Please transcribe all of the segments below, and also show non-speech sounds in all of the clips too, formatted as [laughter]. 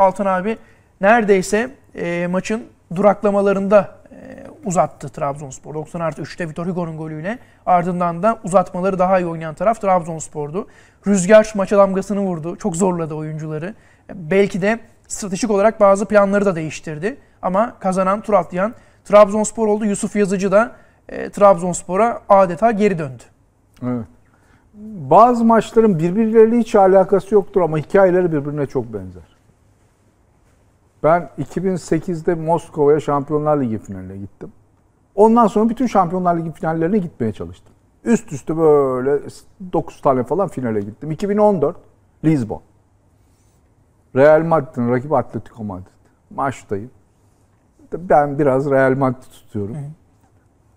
Altın abi neredeyse e, maçın duraklamalarında e, uzattı Trabzonspor. 90 artı 3'te Vitor Hugo'nun golüyle. Ardından da uzatmaları daha iyi oynayan taraf Trabzonspor'du. Rüzgar maça damgasını vurdu. Çok zorladı oyuncuları. Belki de stratejik olarak bazı planları da değiştirdi. Ama kazanan, tur atlayan Trabzonspor oldu. Yusuf Yazıcı da e, Trabzonspor'a adeta geri döndü. Evet. Bazı maçların birbirleriyle hiç alakası yoktur ama hikayeleri birbirine çok benzer. Ben 2008'de Moskova'ya Şampiyonlar Ligi finaline gittim. Ondan sonra bütün Şampiyonlar Ligi finallerine gitmeye çalıştım. Üst üste böyle 9 tane falan finale gittim. 2014 Lisbon. Real Madrid'in rakibi Atletico Madrid. Maçtayım. Ben biraz Real Madrid tutuyorum. Hı.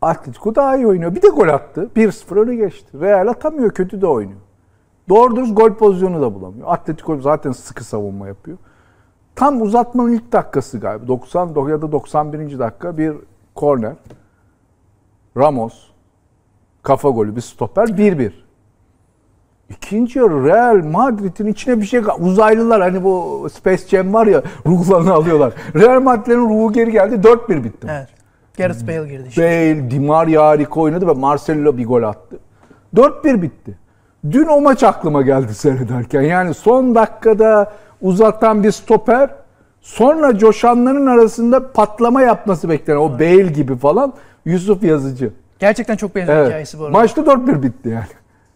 Atletico daha iyi oynuyor. Bir de gol attı. 1-0 öne geçti. Real atamıyor. Kötü de oynuyor. Doğru dürüst gol pozisyonu da bulamıyor. Atletico zaten sıkı savunma yapıyor. Tam uzatmanın ilk dakikası galiba. 90 ya da 91. dakika bir korner. Ramos kafa golü bir stoper 1-1. İkinci yarı Real Madrid'in içine bir şey uzaylılar hani bu Space Jam var ya ruhlarını alıyorlar. Real Madrid'in ruhu geri geldi 4-1 bitti. Evet. Gareth Bale girdi. Işte. Bale, Di Maria harika oynadı ve Marcelo bir gol attı. 4-1 bitti. Dün o maç aklıma geldi seyrederken. Yani son dakikada uzaktan bir stoper sonra coşanların arasında patlama yapması beklenen o Bale gibi falan Yusuf Yazıcı. Gerçekten çok benzer evet. hikayesi bu arada. Maçta 4-1 bitti yani.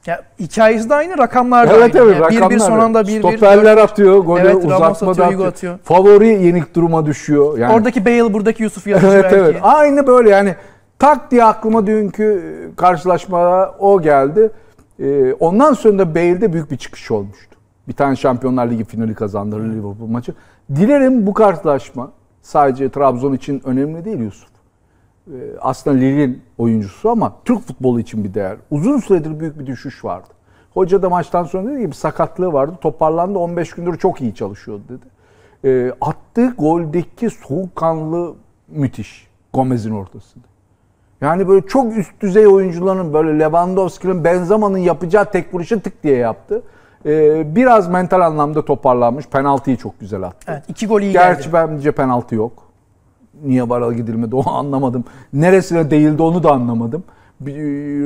Ya, hikayesi de aynı, rakamlar da evet, aynı. Evet, yani rakamlar. 1-1 son anda 1-1. Stoperler atıyor, golü evet, uzatmada atıyor, atıyor. Favori yenik duruma düşüyor. Yani. Oradaki Bale, buradaki Yusuf Yazıcı evet, belki. Evet, aynı böyle yani. Tak diye aklıma dünkü e, karşılaşmada o geldi. E, ondan sonra da Bale'de büyük bir çıkış olmuştu. Bir tane Şampiyonlar Ligi finali kazandılar Liverpool maçı. Dilerim bu karşılaşma sadece Trabzon için önemli değil Yusuf. Ee, aslında Lille'in oyuncusu ama Türk futbolu için bir değer. Uzun süredir büyük bir düşüş vardı. Hoca da maçtan sonra dedi ki bir sakatlığı vardı. Toparlandı 15 gündür çok iyi çalışıyordu dedi. E, attığı goldeki soğukkanlı müthiş. Gomez'in ortasında. Yani böyle çok üst düzey oyuncuların böyle Lewandowski'nin Benzema'nın yapacağı tek vuruşu tık diye yaptı. Ee, biraz mental anlamda toparlanmış. Penaltıyı çok güzel attı. Evet, iki gol iyi Gerçi geldi. bence penaltı yok. Niye bara gidilmedi onu [laughs] anlamadım. Neresine değildi onu da anlamadım. E,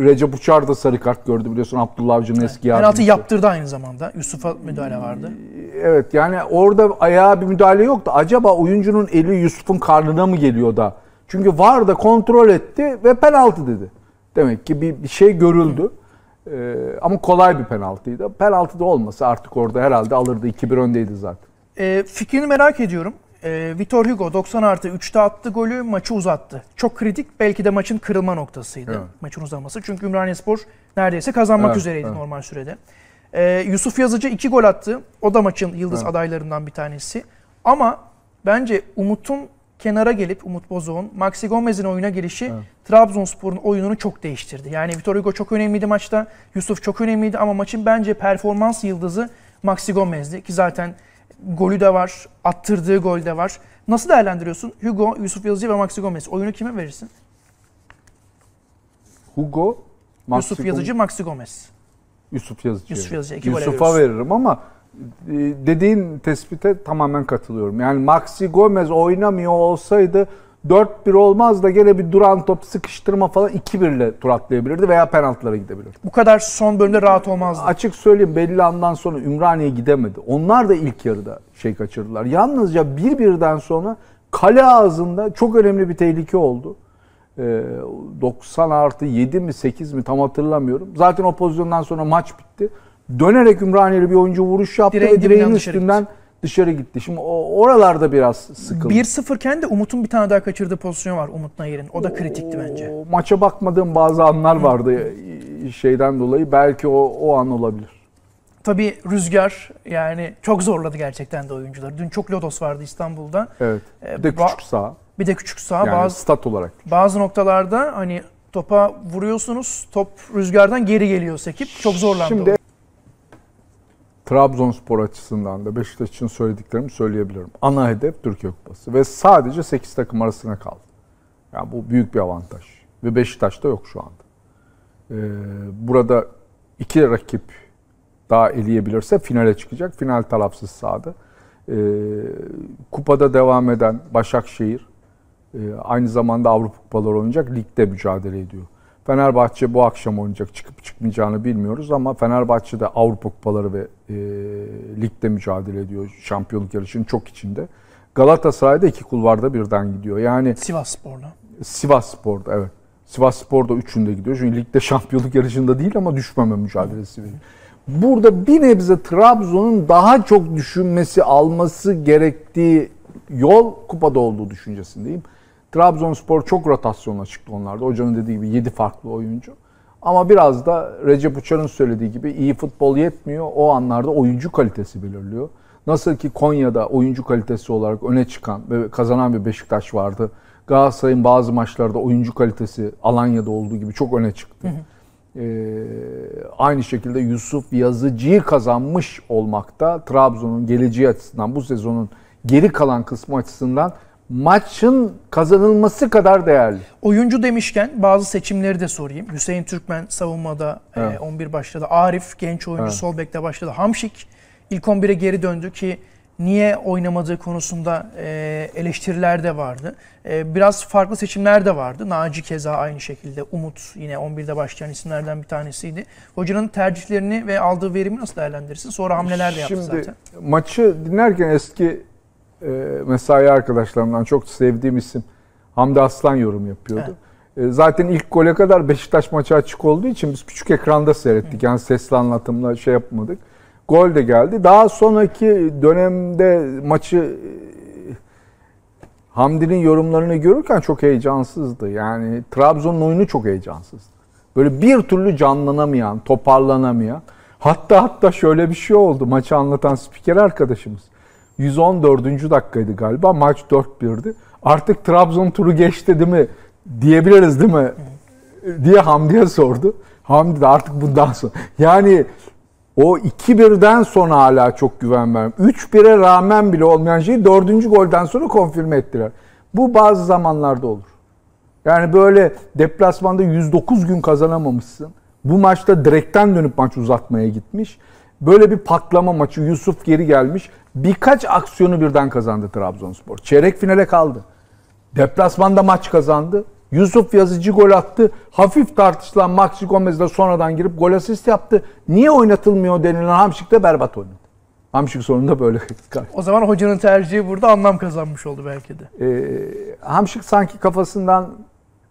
Recep Uçar da sarı kart gördü biliyorsun Abdullah Avcı'nın evet. eski yardımcısı. Penaltı yaptırdı aynı zamanda. Yusuf'a müdahale vardı. Ee, evet yani orada ayağa bir müdahale yoktu. Acaba oyuncunun eli Yusuf'un karnına mı geliyor da? Çünkü VAR da kontrol etti ve penaltı dedi. Demek ki bir, bir şey görüldü. Hı. Ee, ama kolay bir penaltıydı. Penaltı da olmasa artık orada herhalde alırdı. 2-1 öndeydi zaten. E, fikrini merak ediyorum. E, Vitor Hugo 90 artı 3'te attı golü maçı uzattı. Çok kritik belki de maçın kırılma noktasıydı. Evet. Maçın uzaması. Çünkü Ümraniyespor neredeyse kazanmak evet, üzereydi evet. normal sürede. E, Yusuf Yazıcı 2 gol attı. O da maçın yıldız evet. adaylarından bir tanesi. Ama bence Umut'un kenara gelip Umut Bozoğ'un Maxi Gomez'in oyuna girişi evet. Trabzonspor'un oyununu çok değiştirdi. Yani Vitor Hugo çok önemliydi maçta. Yusuf çok önemliydi ama maçın bence performans yıldızı Maxi Gomez'di ki zaten golü de var, attırdığı gol de var. Nasıl değerlendiriyorsun Hugo, Yusuf Yazıcı ve Maxi Gomez? Oyunu kime verirsin? Hugo, Maxi Yusuf Yazıcı, Maxi Gomez. Yusuf Yazıcı. Yusuf Yazıcı. Yusuf'a veririm ama ee, dediğin tespite tamamen katılıyorum. Yani Maxi Gomez oynamıyor olsaydı 4-1 olmaz da gene bir duran top sıkıştırma falan 2-1 ile tur atlayabilirdi veya penaltılara gidebilirdi. Bu kadar son bölümde rahat olmazdı. Açık söyleyeyim belli andan sonra Ümraniye gidemedi. Onlar da ilk yarıda şey kaçırdılar. Yalnızca 1-1'den sonra kale ağzında çok önemli bir tehlike oldu. 90 ee, artı 7 mi 8 mi tam hatırlamıyorum. Zaten o pozisyondan sonra maç bitti dönerek Ümraniyeli bir oyuncu vuruş yaptı Direğin ve direğin dibinden dışarı üstünden dışarı gitti. Şimdi o- oralarda biraz sıkıldı. 1-0 iken de Umut'un bir tane daha kaçırdığı pozisyon var Umut Nayir'in. O da kritikti bence. O maça bakmadığım bazı anlar vardı şeyden dolayı. Belki o, o an olabilir. Tabii Rüzgar yani çok zorladı gerçekten de oyuncuları. Dün çok lodos vardı İstanbul'da. Evet. Ee, bir de küçük sağ. Bir de küçük sağ. Yani bazı stat olarak. bazı noktalarda hani topa vuruyorsunuz top rüzgardan geri geliyor sekip çok zorlandı. Şimdi Trabzonspor açısından da Beşiktaş için söylediklerimi söyleyebilirim. Ana hedef Türkiye Kupası ve sadece 8 takım arasına kaldı. Yani bu büyük bir avantaj. Ve da yok şu anda. Ee, burada iki rakip daha eleyebilirse finale çıkacak. Final tarafsız sahada. Ee, kupada devam eden Başakşehir e, aynı zamanda Avrupa Kupaları oynayacak ligde mücadele ediyor. Fenerbahçe bu akşam oynayacak çıkıp çıkmayacağını bilmiyoruz ama Fenerbahçe de Avrupa Kupaları ve e, ligde mücadele ediyor şampiyonluk yarışının çok içinde. Galatasaray'da iki kulvarda birden gidiyor. Yani Sivas Spor'la. Sivas Spor'da evet. Sivas Spor'da üçünde gidiyor. Çünkü ligde [laughs] şampiyonluk yarışında değil ama düşmeme mücadelesi veriyor. Burada bir nebze Trabzon'un daha çok düşünmesi, alması gerektiği yol kupada olduğu düşüncesindeyim. Trabzonspor çok rotasyona çıktı onlarda. Hocanın dediği gibi 7 farklı oyuncu. Ama biraz da Recep Uçar'ın söylediği gibi iyi futbol yetmiyor. O anlarda oyuncu kalitesi belirliyor. Nasıl ki Konya'da oyuncu kalitesi olarak öne çıkan ve kazanan bir Beşiktaş vardı. Galatasaray'ın bazı maçlarda oyuncu kalitesi Alanya'da olduğu gibi çok öne çıktı. Hı hı. Ee, aynı şekilde Yusuf Yazıcı'yı kazanmış olmakta Trabzon'un geleceği açısından bu sezonun geri kalan kısmı açısından maçın kazanılması kadar değerli. Oyuncu demişken bazı seçimleri de sorayım. Hüseyin Türkmen savunmada e, evet. e, 11 başladı. Arif genç oyuncu evet. sol bekte başladı. Hamşik ilk 11'e geri döndü ki niye oynamadığı konusunda e, eleştiriler de vardı. E, biraz farklı seçimler de vardı. Naci keza aynı şekilde. Umut yine 11'de başlayan isimlerden bir tanesiydi. Hocanın tercihlerini ve aldığı verimi nasıl değerlendirirsin? Sonra hamleler de yaptı Şimdi, zaten. Maçı dinlerken eski ee, mesai arkadaşlarımdan çok sevdiğim isim Hamdi Aslan yorum yapıyordu. Evet. Ee, zaten ilk gole kadar Beşiktaş maçı açık olduğu için biz küçük ekranda seyrettik. Yani sesli anlatımla şey yapmadık. Gol de geldi. Daha sonraki dönemde maçı e, Hamdi'nin yorumlarını görürken çok heyecansızdı. Yani Trabzon'un oyunu çok heyecansızdı. Böyle bir türlü canlanamayan, toparlanamayan. Hatta hatta şöyle bir şey oldu. Maçı anlatan spiker arkadaşımız. 114. dakikaydı galiba. Maç 4-1'di. Artık Trabzon turu geçti değil mi? Diyebiliriz değil mi? Diye Hamdi'ye sordu. Hamdi de artık bundan sonra. Yani o 2-1'den sonra hala çok güven vermem. 3-1'e rağmen bile olmayan şeyi 4. golden sonra konfirme ettiler. Bu bazı zamanlarda olur. Yani böyle deplasmanda 109 gün kazanamamışsın. Bu maçta direkten dönüp maç uzatmaya gitmiş. Böyle bir patlama maçı Yusuf geri gelmiş. Birkaç aksiyonu birden kazandı Trabzonspor. Çeyrek finale kaldı. Deplasmanda maç kazandı. Yusuf Yazıcı gol attı. Hafif tartışılan Maxi Gomez de sonradan girip gol asist yaptı. Niye oynatılmıyor denilen Hamşik de berbat oynadı. Hamşik sonunda böyle. [laughs] o zaman hocanın tercihi burada anlam kazanmış oldu belki de. Ee, Hamşik sanki kafasından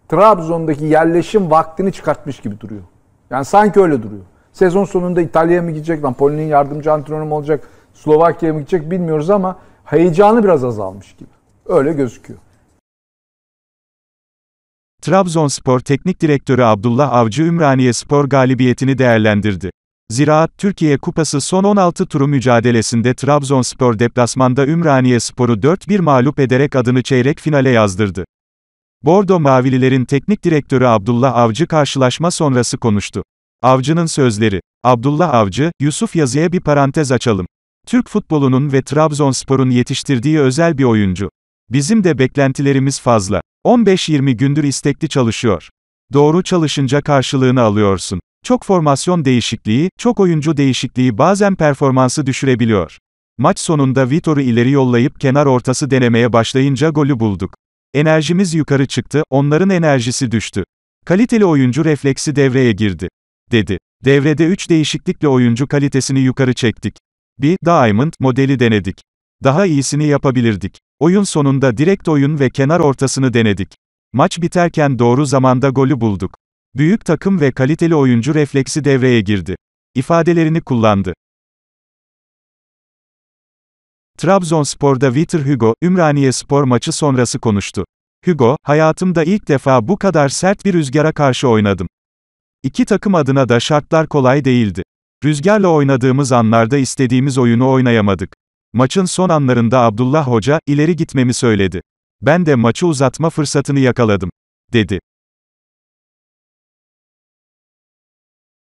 Trabzon'daki yerleşim vaktini çıkartmış gibi duruyor. Yani sanki öyle duruyor. Sezon sonunda İtalya'ya mı gidecek, lan? Polonya'nın yardımcı antrenörü mü olacak, Slovakya'ya mı gidecek bilmiyoruz ama heyecanı biraz azalmış gibi. Öyle gözüküyor. Trabzonspor Teknik Direktörü Abdullah Avcı Ümraniye Spor galibiyetini değerlendirdi. Ziraat Türkiye Kupası son 16 turu mücadelesinde Trabzonspor deplasmanda Ümraniye Spor'u 4-1 mağlup ederek adını çeyrek finale yazdırdı. Bordo Mavililerin teknik direktörü Abdullah Avcı karşılaşma sonrası konuştu. Avcı'nın sözleri. Abdullah Avcı, Yusuf Yazı'ya bir parantez açalım. Türk futbolunun ve Trabzonspor'un yetiştirdiği özel bir oyuncu. Bizim de beklentilerimiz fazla. 15-20 gündür istekli çalışıyor. Doğru çalışınca karşılığını alıyorsun. Çok formasyon değişikliği, çok oyuncu değişikliği bazen performansı düşürebiliyor. Maç sonunda Vitor'u ileri yollayıp kenar ortası denemeye başlayınca golü bulduk. Enerjimiz yukarı çıktı, onların enerjisi düştü. Kaliteli oyuncu refleksi devreye girdi dedi. Devrede 3 değişiklikle oyuncu kalitesini yukarı çektik. Bir, Diamond modeli denedik. Daha iyisini yapabilirdik. Oyun sonunda direkt oyun ve kenar ortasını denedik. Maç biterken doğru zamanda golü bulduk. Büyük takım ve kaliteli oyuncu refleksi devreye girdi. İfadelerini kullandı. Trabzonspor'da Vitor Hugo, Ümraniye spor maçı sonrası konuştu. Hugo, hayatımda ilk defa bu kadar sert bir rüzgara karşı oynadım. İki takım adına da şartlar kolay değildi. Rüzgarla oynadığımız anlarda istediğimiz oyunu oynayamadık. Maçın son anlarında Abdullah Hoca, ileri gitmemi söyledi. Ben de maçı uzatma fırsatını yakaladım, dedi.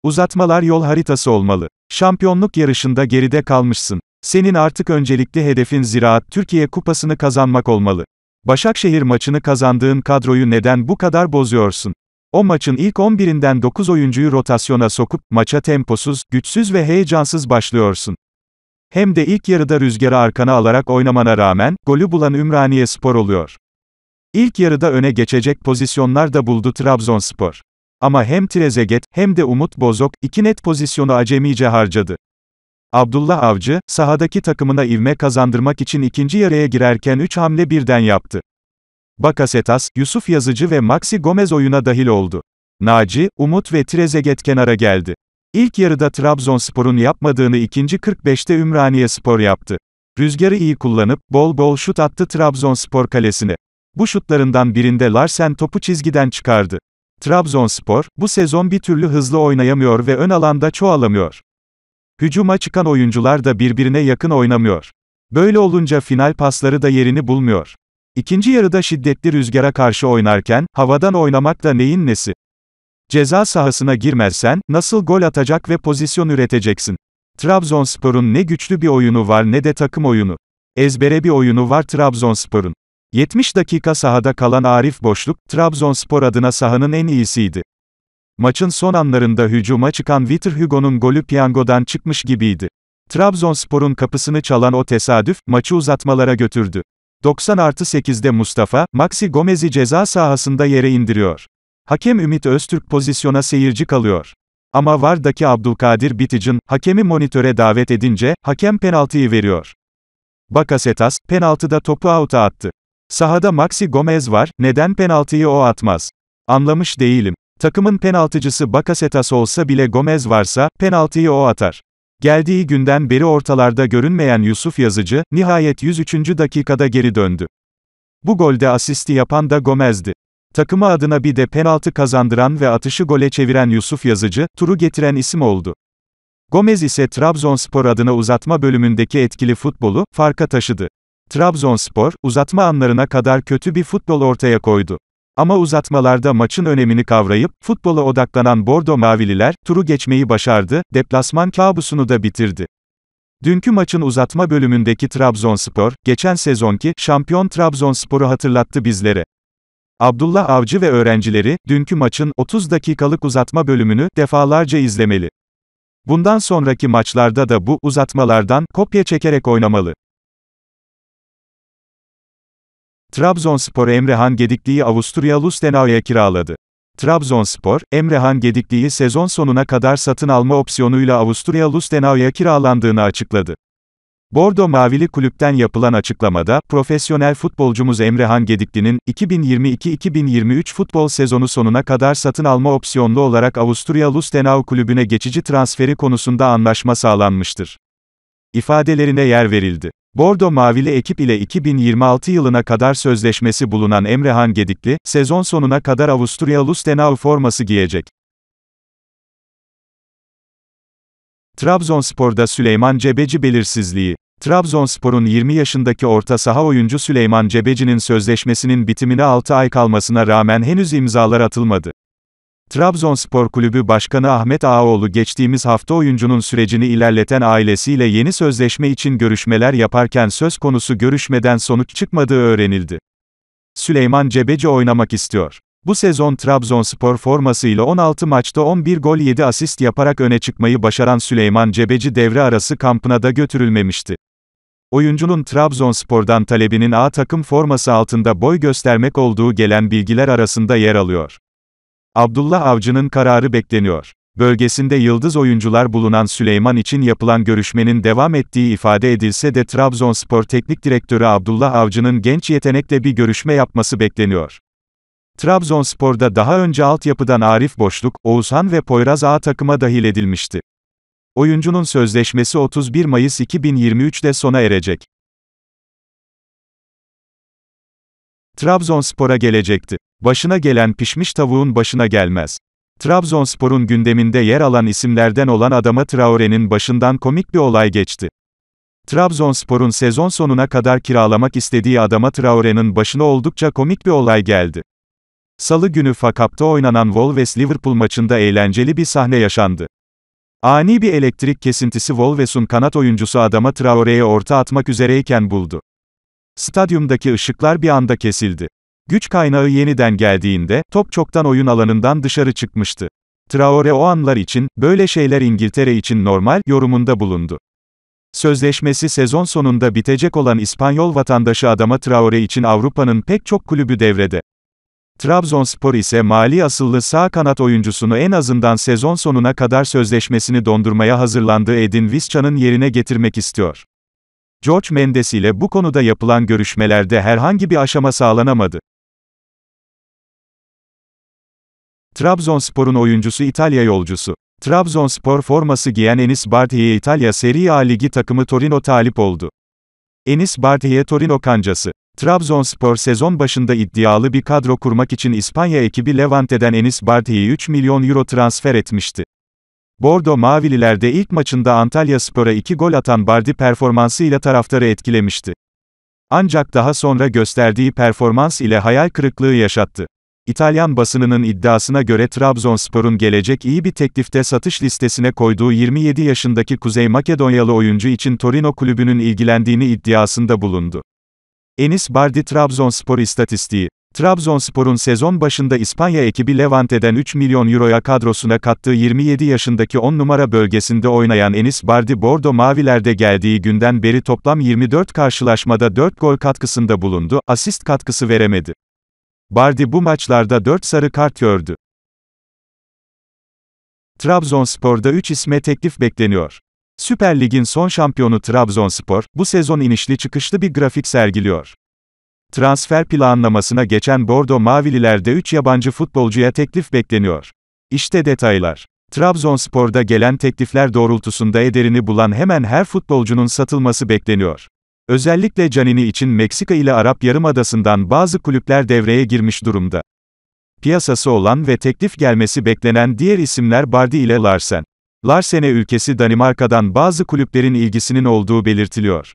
Uzatmalar yol haritası olmalı. Şampiyonluk yarışında geride kalmışsın. Senin artık öncelikli hedefin Ziraat Türkiye Kupası'nı kazanmak olmalı. Başakşehir maçını kazandığın kadroyu neden bu kadar bozuyorsun? O maçın ilk 11'inden 9 oyuncuyu rotasyona sokup, maça temposuz, güçsüz ve heyecansız başlıyorsun. Hem de ilk yarıda rüzgarı arkana alarak oynamana rağmen, golü bulan Ümraniye Spor oluyor. İlk yarıda öne geçecek pozisyonlar da buldu Trabzonspor. Ama hem Trezeguet, hem de Umut Bozok, iki net pozisyonu acemice harcadı. Abdullah Avcı, sahadaki takımına ivme kazandırmak için ikinci yarıya girerken 3 hamle birden yaptı. Bakasetas, Yusuf Yazıcı ve Maxi Gomez oyuna dahil oldu. Naci, Umut ve Trezeguet kenara geldi. İlk yarıda Trabzonspor'un yapmadığını ikinci 45'te Ümraniye Spor yaptı. Rüzgarı iyi kullanıp, bol bol şut attı Trabzonspor kalesine. Bu şutlarından birinde Larsen topu çizgiden çıkardı. Trabzonspor, bu sezon bir türlü hızlı oynayamıyor ve ön alanda çoğalamıyor. Hücuma çıkan oyuncular da birbirine yakın oynamıyor. Böyle olunca final pasları da yerini bulmuyor. İkinci yarıda şiddetli rüzgara karşı oynarken, havadan oynamak da neyin nesi? Ceza sahasına girmezsen, nasıl gol atacak ve pozisyon üreteceksin? Trabzonspor'un ne güçlü bir oyunu var ne de takım oyunu. Ezbere bir oyunu var Trabzonspor'un. 70 dakika sahada kalan Arif Boşluk, Trabzonspor adına sahanın en iyisiydi. Maçın son anlarında hücuma çıkan Vitor Hugo'nun golü piyangodan çıkmış gibiydi. Trabzonspor'un kapısını çalan o tesadüf, maçı uzatmalara götürdü. 90 artı 8'de Mustafa, Maxi Gomez'i ceza sahasında yere indiriyor. Hakem Ümit Öztürk pozisyona seyirci kalıyor. Ama VAR'daki Abdülkadir Bitic'in, hakemi monitöre davet edince, hakem penaltıyı veriyor. Bakasetas, penaltıda topu out'a attı. Sahada Maxi Gomez var, neden penaltıyı o atmaz? Anlamış değilim. Takımın penaltıcısı Bakasetas olsa bile Gomez varsa, penaltıyı o atar. Geldiği günden beri ortalarda görünmeyen Yusuf Yazıcı, nihayet 103. dakikada geri döndü. Bu golde asisti yapan da Gomez'di. Takımı adına bir de penaltı kazandıran ve atışı gole çeviren Yusuf Yazıcı, turu getiren isim oldu. Gomez ise Trabzonspor adına uzatma bölümündeki etkili futbolu, farka taşıdı. Trabzonspor, uzatma anlarına kadar kötü bir futbol ortaya koydu. Ama uzatmalarda maçın önemini kavrayıp, futbola odaklanan Bordo Mavililer, turu geçmeyi başardı, deplasman kabusunu da bitirdi. Dünkü maçın uzatma bölümündeki Trabzonspor, geçen sezonki şampiyon Trabzonspor'u hatırlattı bizlere. Abdullah Avcı ve öğrencileri, dünkü maçın 30 dakikalık uzatma bölümünü defalarca izlemeli. Bundan sonraki maçlarda da bu uzatmalardan kopya çekerek oynamalı. Trabzonspor Emrehan Gedikli'yi Avusturya Lustenau'ya kiraladı. Trabzonspor, Emrehan Gedikli'yi sezon sonuna kadar satın alma opsiyonuyla Avusturya Lustenau'ya kiralandığını açıkladı. Bordo Mavili Kulüp'ten yapılan açıklamada, profesyonel futbolcumuz Emrehan Gedikli'nin, 2022-2023 futbol sezonu sonuna kadar satın alma opsiyonlu olarak Avusturya Lustenau Kulübü'ne geçici transferi konusunda anlaşma sağlanmıştır. İfadelerine yer verildi. Bordo Mavili ekip ile 2026 yılına kadar sözleşmesi bulunan Emrehan Gedikli, sezon sonuna kadar Avusturya Lustenau forması giyecek. Trabzonspor'da Süleyman Cebeci belirsizliği. Trabzonspor'un 20 yaşındaki orta saha oyuncu Süleyman Cebeci'nin sözleşmesinin bitimine 6 ay kalmasına rağmen henüz imzalar atılmadı. Trabzonspor Kulübü Başkanı Ahmet Ağaoğlu geçtiğimiz hafta oyuncunun sürecini ilerleten ailesiyle yeni sözleşme için görüşmeler yaparken söz konusu görüşmeden sonuç çıkmadığı öğrenildi. Süleyman Cebeci oynamak istiyor. Bu sezon Trabzonspor formasıyla 16 maçta 11 gol 7 asist yaparak öne çıkmayı başaran Süleyman Cebeci devre arası kampına da götürülmemişti. Oyuncunun Trabzonspor'dan talebinin A takım forması altında boy göstermek olduğu gelen bilgiler arasında yer alıyor. Abdullah Avcı'nın kararı bekleniyor. Bölgesinde yıldız oyuncular bulunan Süleyman için yapılan görüşmenin devam ettiği ifade edilse de Trabzonspor Teknik Direktörü Abdullah Avcı'nın genç yetenekle bir görüşme yapması bekleniyor. Trabzonspor'da daha önce altyapıdan Arif Boşluk, Oğuzhan ve Poyraz A takıma dahil edilmişti. Oyuncunun sözleşmesi 31 Mayıs 2023'de sona erecek. Trabzonspor'a gelecekti. Başına gelen pişmiş tavuğun başına gelmez. Trabzonspor'un gündeminde yer alan isimlerden olan Adama Traore'nin başından komik bir olay geçti. Trabzonspor'un sezon sonuna kadar kiralamak istediği Adama Traore'nin başına oldukça komik bir olay geldi. Salı günü Fakap'ta oynanan Wolves Liverpool maçında eğlenceli bir sahne yaşandı. Ani bir elektrik kesintisi Wolves'un kanat oyuncusu Adama Traore'ye orta atmak üzereyken buldu. Stadyumdaki ışıklar bir anda kesildi. Güç kaynağı yeniden geldiğinde, top çoktan oyun alanından dışarı çıkmıştı. Traore o anlar için, böyle şeyler İngiltere için normal, yorumunda bulundu. Sözleşmesi sezon sonunda bitecek olan İspanyol vatandaşı adama Traore için Avrupa'nın pek çok kulübü devrede. Trabzonspor ise mali asıllı sağ kanat oyuncusunu en azından sezon sonuna kadar sözleşmesini dondurmaya hazırlandığı Edin Visca'nın yerine getirmek istiyor. George Mendes ile bu konuda yapılan görüşmelerde herhangi bir aşama sağlanamadı. Trabzonspor'un oyuncusu İtalya yolcusu. Trabzonspor forması giyen Enis Bardhiye İtalya Serie A Ligi takımı Torino talip oldu. Enis Bardhiye Torino kancası. Trabzonspor sezon başında iddialı bir kadro kurmak için İspanya ekibi Levante'den Enis Bartiye'yi 3 milyon euro transfer etmişti. Bordo Mavililerde ilk maçında Antalya Spor'a iki gol atan Bardi performansıyla taraftarı etkilemişti. Ancak daha sonra gösterdiği performans ile hayal kırıklığı yaşattı. İtalyan basınının iddiasına göre Trabzonspor'un gelecek iyi bir teklifte satış listesine koyduğu 27 yaşındaki Kuzey Makedonyalı oyuncu için Torino kulübünün ilgilendiğini iddiasında bulundu. Enis Bardi Trabzonspor istatistiği Trabzonspor'un sezon başında İspanya ekibi Levante'den 3 milyon euroya kadrosuna kattığı 27 yaşındaki 10 numara bölgesinde oynayan Enis Bardi Bordo Maviler'de geldiği günden beri toplam 24 karşılaşmada 4 gol katkısında bulundu, asist katkısı veremedi. Bardi bu maçlarda 4 sarı kart gördü. Trabzonspor'da 3 isme teklif bekleniyor. Süper Lig'in son şampiyonu Trabzonspor, bu sezon inişli çıkışlı bir grafik sergiliyor. Transfer planlamasına geçen Bordo Mavililerde 3 yabancı futbolcuya teklif bekleniyor. İşte detaylar. Trabzonspor'da gelen teklifler doğrultusunda ederini bulan hemen her futbolcunun satılması bekleniyor. Özellikle Canini için Meksika ile Arap Yarımadası'ndan bazı kulüpler devreye girmiş durumda. Piyasası olan ve teklif gelmesi beklenen diğer isimler Bardi ile Larsen. Larsen'e ülkesi Danimarka'dan bazı kulüplerin ilgisinin olduğu belirtiliyor.